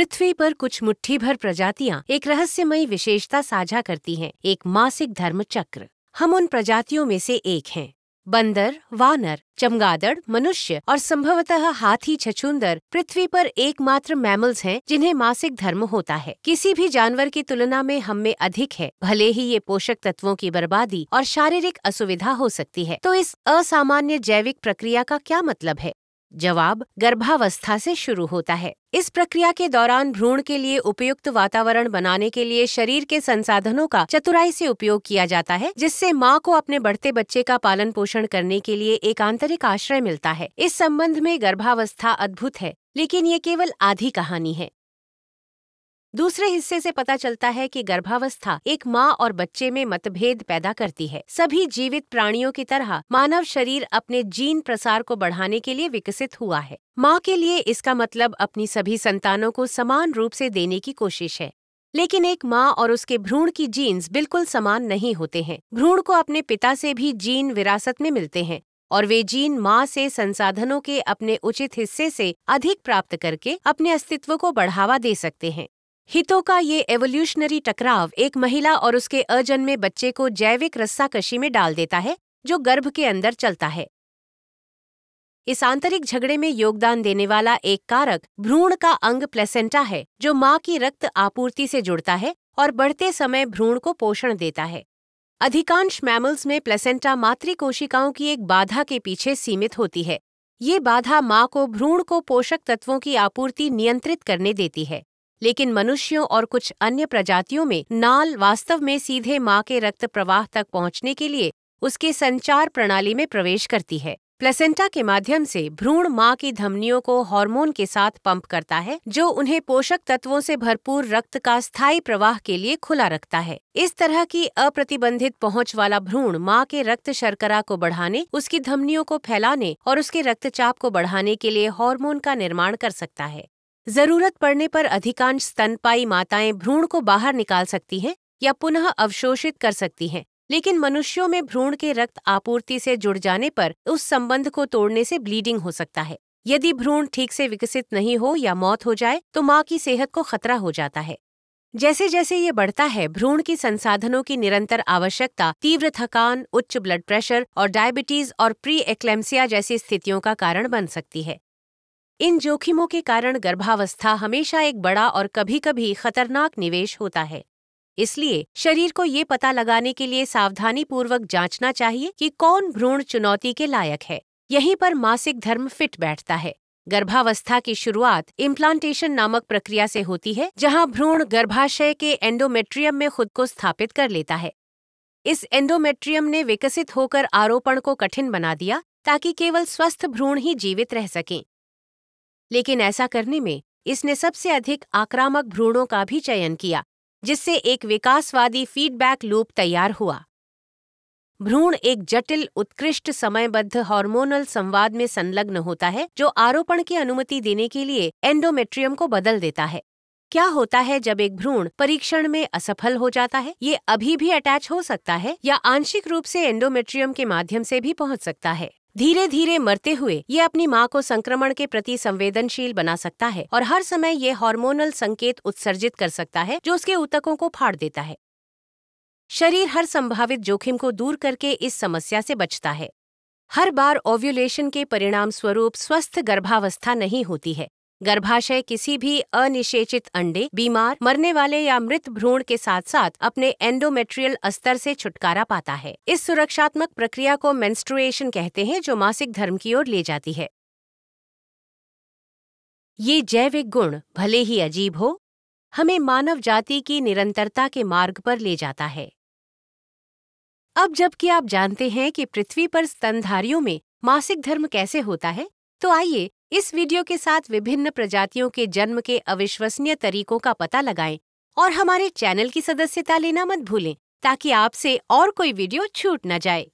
पृथ्वी पर कुछ मुट्ठी भर प्रजातियाँ एक रहस्यमयी विशेषता साझा करती हैं एक मासिक धर्म चक्र हम उन प्रजातियों में से एक हैं बंदर वानर चमगादड़ मनुष्य और संभवतः हाथी छछूंदर पृथ्वी पर एकमात्र मैमल्स हैं जिन्हें मासिक धर्म होता है किसी भी जानवर की तुलना में हम में अधिक है भले ही ये पोषक तत्वों की बर्बादी और शारीरिक असुविधा हो सकती है तो इस असामान्य जैविक प्रक्रिया का क्या मतलब है जवाब गर्भावस्था से शुरू होता है इस प्रक्रिया के दौरान भ्रूण के लिए उपयुक्त वातावरण बनाने के लिए शरीर के संसाधनों का चतुराई से उपयोग किया जाता है जिससे माँ को अपने बढ़ते बच्चे का पालन पोषण करने के लिए एक आंतरिक आश्रय मिलता है इस संबंध में गर्भावस्था अद्भुत है लेकिन ये केवल आधी कहानी है दूसरे हिस्से से पता चलता है कि गर्भावस्था एक माँ और बच्चे में मतभेद पैदा करती है सभी जीवित प्राणियों की तरह मानव शरीर अपने जीन प्रसार को बढ़ाने के लिए विकसित हुआ है माँ के लिए इसका मतलब अपनी सभी संतानों को समान रूप से देने की कोशिश है लेकिन एक माँ और उसके भ्रूण की जीन्स बिल्कुल समान नहीं होते हैं भ्रूण को अपने पिता से भी जीन विरासत में मिलते हैं और वे जीन माँ से संसाधनों के अपने उचित हिस्से से अधिक प्राप्त करके अपने अस्तित्व को बढ़ावा दे सकते हैं हितों का ये एवोल्यूशनरी टकराव एक महिला और उसके अजन्मे बच्चे को जैविक रस्साकशी में डाल देता है जो गर्भ के अंदर चलता है इस आंतरिक झगड़े में योगदान देने वाला एक कारक भ्रूण का अंग प्लेसेंटा है जो माँ की रक्त आपूर्ति से जुड़ता है और बढ़ते समय भ्रूण को पोषण देता है अधिकांश मैमल्स में प्लेसेंटा मातृ कोशिकाओं की एक बाधा के पीछे सीमित होती है ये बाधा माँ को भ्रूण को पोषक तत्वों की आपूर्ति नियंत्रित करने देती है लेकिन मनुष्यों और कुछ अन्य प्रजातियों में नाल वास्तव में सीधे माँ के रक्त प्रवाह तक पहुँचने के लिए उसके संचार प्रणाली में प्रवेश करती है प्लेसेंटा के माध्यम से भ्रूण माँ की धमनियों को हार्मोन के साथ पंप करता है जो उन्हें पोषक तत्वों से भरपूर रक्त का स्थायी प्रवाह के लिए खुला रखता है इस तरह की अप्रतिबंधित पहुंच वाला भ्रूण माँ के रक्त शर्करा को बढ़ाने उसकी धमनियों को फैलाने और उसके रक्तचाप को बढ़ाने के लिए हार्मोन का निर्माण कर सकता है जरूरत पड़ने पर अधिकांश स्तनपाई माताएं भ्रूण को बाहर निकाल सकती हैं या पुनः अवशोषित कर सकती हैं लेकिन मनुष्यों में भ्रूण के रक्त आपूर्ति से जुड़ जाने पर उस संबंध को तोड़ने से ब्लीडिंग हो सकता है यदि भ्रूण ठीक से विकसित नहीं हो या मौत हो जाए तो माँ की सेहत को खतरा हो जाता है जैसे जैसे ये बढ़ता है भ्रूण की संसाधनों की निरंतर आवश्यकता तीव्र थकान उच्च ब्लड प्रेशर और डायबिटीज और प्री एक्लेम्सिया जैसी स्थितियों का कारण बन सकती है इन जोखिमों के कारण गर्भावस्था हमेशा एक बड़ा और कभी कभी खतरनाक निवेश होता है इसलिए शरीर को ये पता लगाने के लिए सावधानी पूर्वक जांचना चाहिए कि कौन भ्रूण चुनौती के लायक है यहीं पर मासिक धर्म फिट बैठता है गर्भावस्था की शुरुआत इम्प्लांटेशन नामक प्रक्रिया से होती है जहां भ्रूण गर्भाशय के एंडोमेट्रियम में खुद को स्थापित कर लेता है इस एंडोमेट्रियम ने विकसित होकर आरोपण को कठिन बना दिया ताकि केवल स्वस्थ भ्रूण ही जीवित रह सकें लेकिन ऐसा करने में इसने सबसे अधिक आक्रामक भ्रूणों का भी चयन किया जिससे एक विकासवादी फीडबैक लूप तैयार हुआ भ्रूण एक जटिल उत्कृष्ट समयबद्ध हार्मोनल संवाद में संलग्न होता है जो आरोपण की अनुमति देने के लिए एंडोमेट्रियम को बदल देता है क्या होता है जब एक भ्रूण परीक्षण में असफल हो जाता है ये अभी भी अटैच हो सकता है या आंशिक रूप से एंडोमेट्रियम के माध्यम से भी पहुंच सकता है धीरे धीरे मरते हुए ये अपनी माँ को संक्रमण के प्रति संवेदनशील बना सकता है और हर समय ये हार्मोनल संकेत उत्सर्जित कर सकता है जो उसके ऊतकों को फाड़ देता है शरीर हर संभावित जोखिम को दूर करके इस समस्या से बचता है हर बार ओव्यूलेशन के परिणाम स्वरूप स्वस्थ गर्भावस्था नहीं होती है गर्भाशय किसी भी अनिषेचित अंडे बीमार मरने वाले या मृत भ्रूण के साथ साथ अपने एंडोमेट्रियल स्तर से छुटकारा पाता है इस सुरक्षात्मक प्रक्रिया को मेंस्ट्रुएशन कहते हैं जो मासिक धर्म की ओर ले जाती है ये जैविक गुण भले ही अजीब हो हमें मानव जाति की निरंतरता के मार्ग पर ले जाता है अब जबकि आप जानते हैं कि पृथ्वी पर स्तनधारियों में मासिक धर्म कैसे होता है तो आइए इस वीडियो के साथ विभिन्न प्रजातियों के जन्म के अविश्वसनीय तरीकों का पता लगाएं और हमारे चैनल की सदस्यता लेना मत भूलें ताकि आपसे और कोई वीडियो छूट न जाए